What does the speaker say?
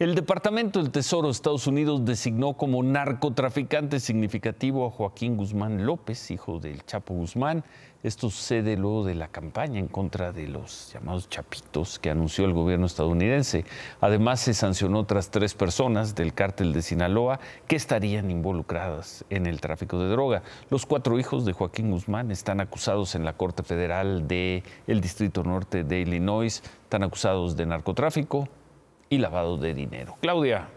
El Departamento del Tesoro de Estados Unidos designó como narcotraficante significativo a Joaquín Guzmán López, hijo del Chapo Guzmán. Esto sucede luego de la campaña en contra de los llamados chapitos que anunció el gobierno estadounidense. Además, se sancionó otras tres personas del cártel de Sinaloa que estarían involucradas en el tráfico de droga. Los cuatro hijos de Joaquín Guzmán están acusados en la Corte Federal del el Distrito Norte de Illinois. Están acusados de narcotráfico, y lavado de dinero. Claudia.